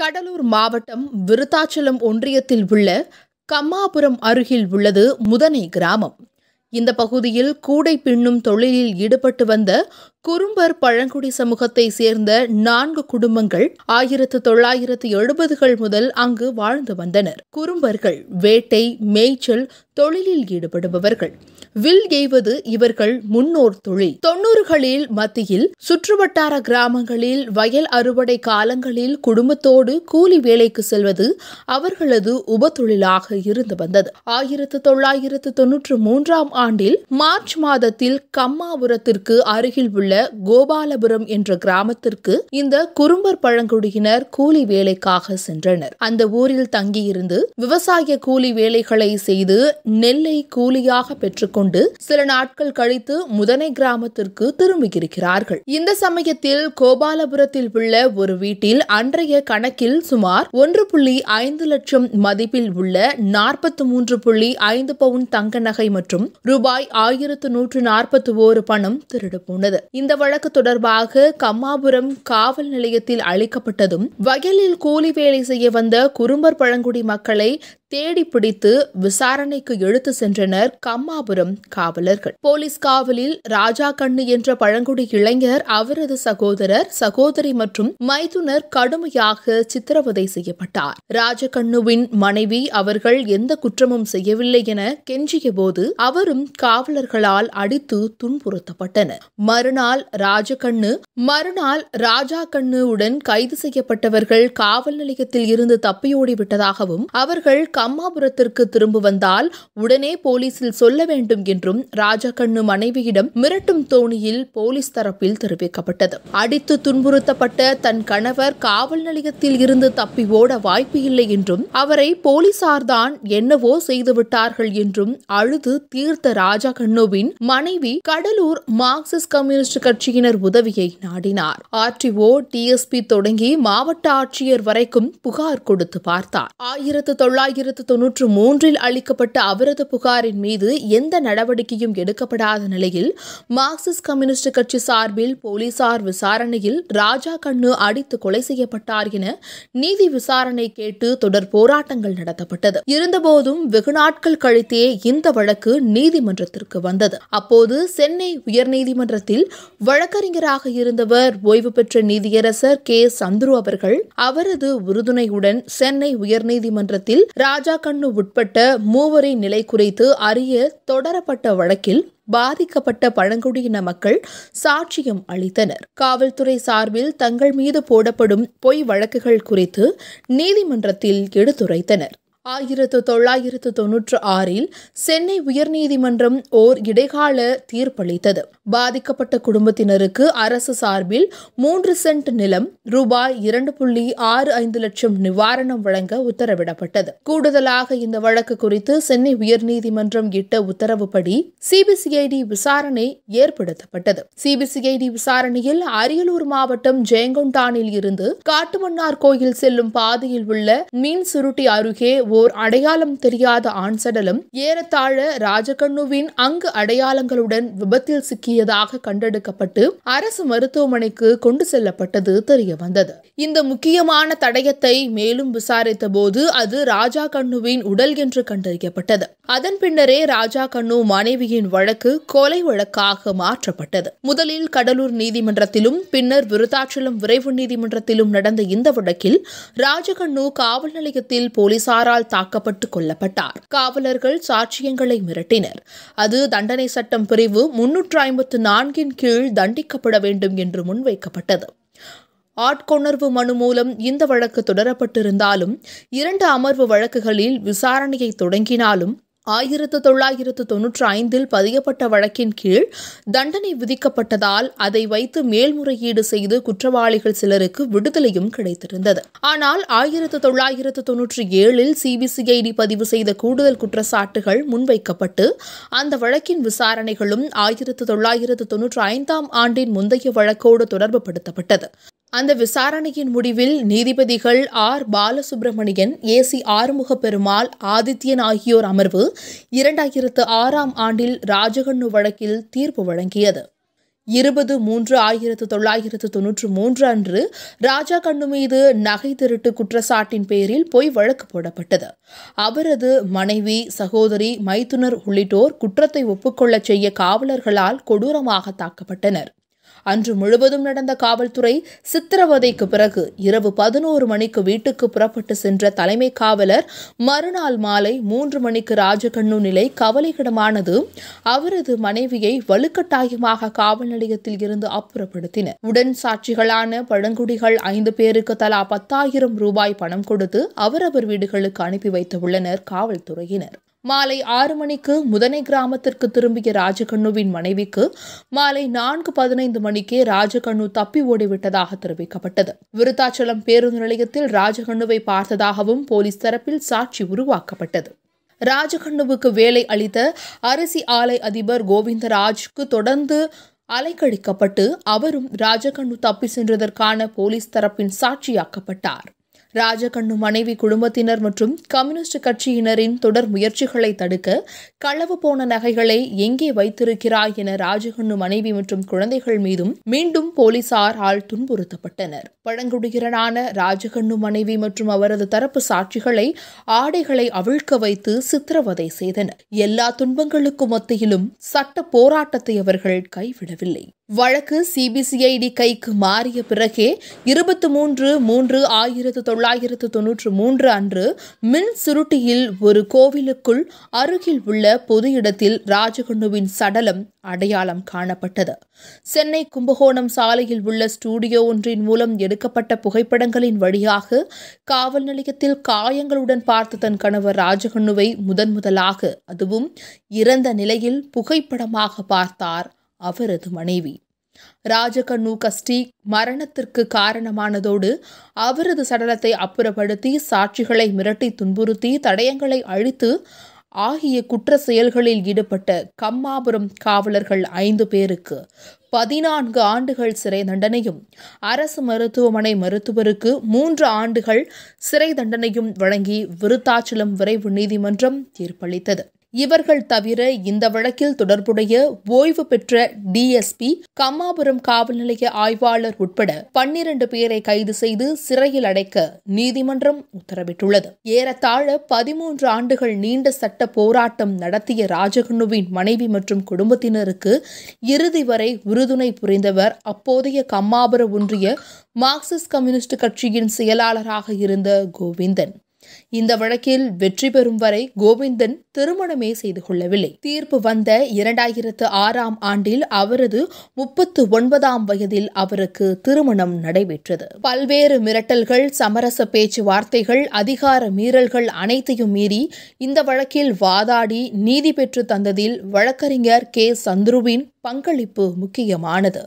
கடலூர் மாவட்டம் விருத்தாச்சலம் ஒன்றியத்தில் உள்ள கம்மாபுரம் அருகில் உள்ளது முதனை கிராமம் இந்த பகுதியில் கூடை பின்னும் தொழிலில் ஈடுபட்டு வந்த குறும்பர் பழங்குடி சமூகத்தை சேர்ந்த நான்கு குடும்பங்கள் ஆயிரத்து தொள்ளாயிரத்து எழுபதுகள் முதல் அங்கு வாழ்ந்து வந்தனர் குறும்பர்கள் வேட்டை மேய்ச்சல் தொழிலில் ஈடுபடுபவர்கள் வில் எய்வது இவர்கள் முன்னோர் தொழில் தொன்னூறுகளில் மத்தியில் சுற்றுவட்டார கிராமங்களில் வயல் அறுவடை காலங்களில் குடும்பத்தோடு கூலி வேலைக்கு செல்வது அவர்களது உபத்தொழிலாக இருந்து வந்தது ஆயிரத்து தொள்ளாயிரத்து தொன்னூற்று மூன்றாம் ஆண்டில் மார்ச் மாதத்தில் கம்மாபுரத்திற்கு அருகில் உள்ள கோபாலபுரம் என்ற கிராமத்திற்கு இந்த குறும்பர் பழங்குடியினர் கூலி வேலைக்காக சென்றனர் அந்த ஊரில் தங்கியிருந்து விவசாய கூலி வேலைகளை செய்து நெல்லை கூலியாக பெற்றுக்கொண்டு கொண்டு சில நாட்கள் கழித்து முதனை கிராமத்திற்கு திரும்பியிருக்கிறார்கள் இந்த சமயத்தில் கோபாலபுரத்தில் உள்ள ஒரு வீட்டில் அன்றைய கணக்கில் சுமார் ஒன்று புள்ளி ஐந்து லட்சம் மதிப்பில் உள்ள நாற்பத்தி மூன்று புள்ளி ஐந்து பவுன் தங்க நகை மற்றும் ரூபாய் ஆயிரத்து நூற்று நாற்பத்தி ஓரு பணம் திருடு போனது இந்த வழக்கு தொடர்பாக கம்மாபுரம் காவல் நிலையத்தில் அளிக்கப்பட்டதும் வயலில் கூலி வேலை செய்ய வந்த குறும்பர் பழங்குடி மக்களை தேடி பிடித்து விசாரணைக்கு எடுத்து சென்றனர் கம்மாபுரம் காவலர்கள் போலீஸ் காவலில் ராஜா கண்ணு என்ற பழங்குடி இளைஞர் அவரது சகோதரர் சகோதரி மற்றும் மைதுனர் கடுமையாக சித்திரவதை செய்யப்பட்டார் ராஜகண்ணுவின் மனைவி அவர்கள் எந்த குற்றமும் செய்யவில்லை என கெஞ்சிய போது அவரும் காவலர்களால் அடித்து துன்புறுத்தப்பட்டனர் மறுநாள் ராஜகண்ணு மறுநாள் ராஜா கண்ணுவுடன் கைது செய்யப்பட்டவர்கள் காவல் நிலையத்தில் இருந்து தப்பியோடி விட்டதாகவும் அவர்கள் கம்மாபுரத்திற்கு திரும்ப வந்தால் உடனே போலீசில் சொல்ல வேண்டும் என்றும் ராஜா கண்ணு மனைவியிடம் மிரட்டும் தோணியில் போலீஸ் தரப்பில் தெரிவிக்கப்பட்டது அடித்து துன்புறுத்தப்பட்ட தன் கணவர் காவல் நிலையத்தில் இருந்து தப்பி ஓட வாய்ப்பு இல்லை என்றும் அவரை போலீசார்தான் என்னவோ செய்துவிட்டார்கள் என்றும் அழுது தீர்த்த ராஜா கண்ணுவின் மனைவி கடலூர் மார்க்சிஸ்ட் கம்யூனிஸ்ட் கட்சியினர் உதவியை நாடினார் ஆர்டிஓ டிஎஸ்பி தொடங்கி மாவட்ட ஆட்சியர் வரைக்கும் புகார் கொடுத்து பார்த்தார் ஆயிரத்து தொள்ளாயிரத்து தொன்னூற்று மூன்றில் அளிக்கப்பட்ட அவரது புகாரின் மீது எந்த நடவடிக்கையும் எடுக்கப்படாத நிலையில் மார்க்சிஸ்ட் கம்யூனிஸ்ட் கட்சி சார்பில் போலீசார் விசாரணையில் ராஜா கண்ணு அடித்து கொலை செய்யப்பட்டார் என நீதி விசாரணை கேட்டு தொடர் போராட்டங்கள் நடத்தப்பட்டது இருந்தபோதும் வெகு நாட்கள் கழித்தே இந்த வழக்கு நீதிமன்றத்திற்கு வந்தது அப்போது சென்னை உயர்நீதிமன்றத்தில் வழக்கறிஞராக இருந்த இருந்தவர் ஓய்வு பெற்ற நீதியரசர் கே சந்துரு அவர்கள் அவரது உறுதுணையுடன் சென்னை உயர்நீதிமன்றத்தில் ராஜா கண்ணு உட்பட்ட மூவரின் நிலை குறித்து அறிய தொடரப்பட்ட வழக்கில் பாதிக்கப்பட்ட பழங்குடியின மக்கள் சாட்சியம் அளித்தனர் காவல்துறை சார்பில் தங்கள் மீது போடப்படும் பொய் வழக்குகள் குறித்து நீதிமன்றத்தில் எடுத்துரைத்தனர் ஆயிரத்து தொள்ளாயிரத்து தொன்னூற்று ஆறில் சென்னை உயர்நீதிமன்றம் ஓர் இடைக்கால தீர்ப்பளித்தது பாதிக்கப்பட்ட குடும்பத்தினருக்கு அரசு சார்பில் மூன்று சென்ட் நிலம் ரூபாய் இரண்டு புள்ளி ஆறு ஐந்து லட்சம் நிவாரணம் வழங்க உத்தரவிடப்பட்டது கூடுதலாக இந்த வழக்கு குறித்து சென்னை உயர்நீதிமன்றம் இட்ட உத்தரவுப்படி சிபிசிஐடி விசாரணை ஏற்படுத்தப்பட்டது சிபிசிஐடி விசாரணையில் அரியலூர் மாவட்டம் ஜெயங்கொண்டானில் இருந்து காட்டுமன்னார் கோயில் செல்லும் பாதையில் உள்ள மீன் சுருட்டி அருகே ஓர் அடையாளம் தெரியாத ஆண் சடலம் ஏறத்தாழ ராஜகண்ணுவின் அங்கு அடையாளங்களுடன் விபத்தில் சிக்கியதாக கண்டெடுக்கப்பட்டு அரசு மருத்துவமனைக்கு கொண்டு செல்லப்பட்டது தெரிய வந்தது இந்த முக்கியமான தடயத்தை மேலும் விசாரித்த போது அது ராஜா கண்ணுவின் உடல் என்று கண்டறியப்பட்டது அதன் பின்னரே ராஜா கண்ணு மனைவியின் வழக்கு கொலை வழக்காக மாற்றப்பட்டது முதலில் கடலூர் நீதிமன்றத்திலும் பின்னர் விருத்தாச்சலம் விரைவு நீதிமன்றத்திலும் நடந்த இந்த வழக்கில் ராஜகண்ணு காவல் நிலையத்தில் போலீசாரால் கத்தியால் தாக்கப்பட்டு கொல்லப்பட்டார் காவலர்கள் சாட்சியங்களை மிரட்டினர் அது தண்டனை சட்டம் பிரிவு முன்னூற்று ஐம்பத்து நான்கின் கீழ் தண்டிக்கப்பட வேண்டும் என்று முன்வைக்கப்பட்டது ஆட்கொணர்வு மனு மூலம் இந்த வழக்கு தொடரப்பட்டிருந்தாலும் இரண்டு அமர்வு வழக்குகளில் விசாரணையை தொடங்கினாலும் ஆயிரத்து தொள்ளாயிரத்து தொன்னூற்றி ஐந்தில் பதியப்பட்ட வழக்கின் கீழ் தண்டனை விதிக்கப்பட்டதால் அதை வைத்து மேல்முறையீடு செய்து குற்றவாளிகள் சிலருக்கு விடுதலையும் கிடைத்திருந்தது ஆனால் ஆயிரத்து தொள்ளாயிரத்து தொன்னூற்றி ஏழில் சிபிசிஐடி பதிவு செய்த கூடுதல் குற்றச்சாட்டுகள் முன்வைக்கப்பட்டு அந்த வழக்கின் விசாரணைகளும் ஆயிரத்து தொள்ளாயிரத்து தொன்னூற்றி ஐந்தாம் ஆண்டின் முந்தைய வழக்கோடு தொடர்புபடுத்தப்பட்டது அந்த விசாரணையின் முடிவில் நீதிபதிகள் R Balasubramanian A C Arumuga Perumal Adityan ஆகியோர் அமர்வு இரண்டாயிரத்து ஆறாம் ஆண்டில் ராஜகண்ணு வழக்கில் தீர்ப்பு வழங்கியது இருபது மூன்று ஆயிரத்து தொள்ளாயிரத்து தொன்னூற்று மூன்று அன்று ராஜா கண்ணு மீது நகை திருட்டு குற்றச்சாட்டின் பேரில் போய் வழக்கு போடப்பட்டது அவரது மனைவி சகோதரி மைத்துனர் உள்ளிட்டோர் குற்றத்தை ஒப்புக்கொள்ளச் செய்ய காவலர்களால் கொடூரமாக தாக்கப்பட்டனர் அன்று முழுவதும் நடந்த காவல்துறை சித்திரவதைக்கு பிறகு இரவு பதினோரு மணிக்கு வீட்டுக்கு புறப்பட்டு சென்ற தலைமை காவலர் மறுநாள் மாலை மூன்று மணிக்கு ராஜகண்ணு நிலை கவலைகிடமானது அவரது மனைவியை வலுக்கட்டாயமாக காவல் நிலையத்தில் இருந்து அப்புறப்படுத்தினர் உடன் சாட்சிகளான பழங்குடிகள் ஐந்து பேருக்கு தலா பத்தாயிரம் ரூபாய் பணம் கொடுத்து அவரவர் வீடுகளுக்கு அனுப்பி வைத்துள்ளனர் காவல்துறையினர் மாலை ஆறு மணிக்கு முதனை கிராமத்திற்கு திரும்பிய ராஜகண்ணுவின் மனைவிக்கு மாலை நான்கு பதினைந்து மணிக்கே ராஜகண்ணு தப்பி ஓடிவிட்டதாக தெரிவிக்கப்பட்டது விருத்தாச்சலம் பேருந்து நிலையத்தில் ராஜகண்ணுவை பார்த்ததாகவும் போலீஸ் தரப்பில் சாட்சி உருவாக்கப்பட்டது ராஜகண்ணுவுக்கு வேலை அளித்த அரசி ஆலை அதிபர் கோவிந்தராஜ்க்கு தொடர்ந்து அலைக்கழிக்கப்பட்டு அவரும் ராஜகண்ணு தப்பி சென்றதற்கான போலீஸ் தரப்பின் சாட்சியாக்கப்பட்டார் ராஜகண்ணு மனைவி குடும்பத்தினர் மற்றும் கம்யூனிஸ்ட் கட்சியினரின் தொடர் முயற்சிகளை தடுக்க களவு போன நகைகளை எங்கே வைத்திருக்கிறாய் என ராஜகண்ணு மனைவி மற்றும் குழந்தைகள் மீதும் மீண்டும் போலீசார் ஆள் துன்புறுத்தப்பட்டனர் பழங்குடியினரான ராஜகண்ணு மனைவி மற்றும் அவரது தரப்பு சாட்சிகளை ஆடைகளை அவிழ்க்க வைத்து சித்திரவதை செய்தனர் எல்லா துன்பங்களுக்கும் மத்தியிலும் சட்ட போராட்டத்தை அவர்கள் கைவிடவில்லை வழக்கு சிபிசிஐடி கைக்கு மாறிய பிறகே இருபத்தி மூன்று மூன்று ஆயிரத்து தொள்ளாயிரத்து தொன்னூற்று மூன்று அன்று மின் சுருட்டியில் ஒரு கோவிலுக்குள் அருகில் உள்ள பொது இடத்தில் ராஜகண்ணுவின் சடலம் அடையாளம் காணப்பட்டது சென்னை கும்பகோணம் சாலையில் உள்ள ஸ்டூடியோ ஒன்றின் மூலம் எடுக்கப்பட்ட புகைப்படங்களின் வழியாக காவல் நிலையத்தில் காயங்களுடன் பார்த்த தன் கணவர் ராஜகண்ணுவை முதன் முதலாக அதுவும் இறந்த நிலையில் புகைப்படமாக பார்த்தார் அவரது மனைவி ராஜகண்ணு கஸ்டி மரணத்திற்கு காரணமானதோடு அவரது சடலத்தை அப்புறப்படுத்தி சாட்சிகளை மிரட்டி துன்புறுத்தி தடயங்களை அழித்து ஆகிய குற்ற செயல்களில் ஈடுபட்ட கம்மாபுரம் காவலர்கள் ஐந்து பேருக்கு பதினான்கு ஆண்டுகள் சிறை தண்டனையும் அரசு மருத்துவமனை மருத்துவருக்கு மூன்று ஆண்டுகள் சிறை தண்டனையும் வழங்கி விருத்தாச்சலம் விரைவு நீதிமன்றம் தீர்ப்பளித்தது இவர்கள் தவிர இந்த வழக்கில் தொடர்புடைய ஓய்வு பெற்ற டிஎஸ்பி கம்மாபுரம் காவல் நிலைய ஆய்வாளர் உட்பட பன்னிரண்டு பேரை கைது செய்து சிறையில் அடைக்க நீதிமன்றம் உத்தரவிட்டுள்ளது ஏறத்தாழ பதிமூன்று ஆண்டுகள் நீண்ட சட்ட போராட்டம் நடத்திய ராஜகண்ணுவின் மனைவி மற்றும் குடும்பத்தினருக்கு இறுதி வரை உறுதுணை புரிந்தவர் அப்போதைய கம்மாபுரம் ஒன்றிய மார்க்சிஸ்ட் கம்யூனிஸ்ட் கட்சியின் செயலாளராக இருந்த கோவிந்தன் இந்த வழக்கில் வெற்றி பெறும் வரை கோவிந்தன் திருமணமே செய்து கொள்ளவில்லை தீர்ப்பு வந்த இரண்டாயிரத்து ஆறாம் ஆண்டில் அவரது முப்பத்து ஒன்பதாம் வயதில் அவருக்கு திருமணம் நடைபெற்றது பல்வேறு மிரட்டல்கள் சமரச பேச்சுவார்த்தைகள் அதிகார மீறல்கள் அனைத்தையும் மீறி இந்த வழக்கில் வாதாடி நீதி பெற்று தந்ததில் வழக்கறிஞர் கே சந்துருவின் பங்களிப்பு முக்கியமானது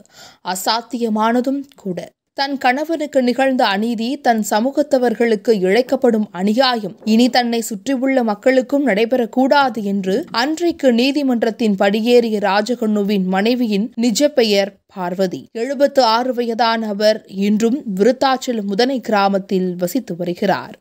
அசாத்தியமானதும் கூட தன் கணவனுக்கு நிகழ்ந்த அநீதி தன் சமூகத்தவர்களுக்கு இழைக்கப்படும் அநியாயம் இனி தன்னை சுற்றியுள்ள மக்களுக்கும் நடைபெறக்கூடாது என்று அன்றைக்கு நீதிமன்றத்தின் படியேறிய ராஜகண்ணுவின் மனைவியின் நிஜ பெயர் பார்வதி எழுபத்து ஆறு வயதான அவர் இன்றும் விருத்தாச்சல் முதனை கிராமத்தில் வசித்து வருகிறார்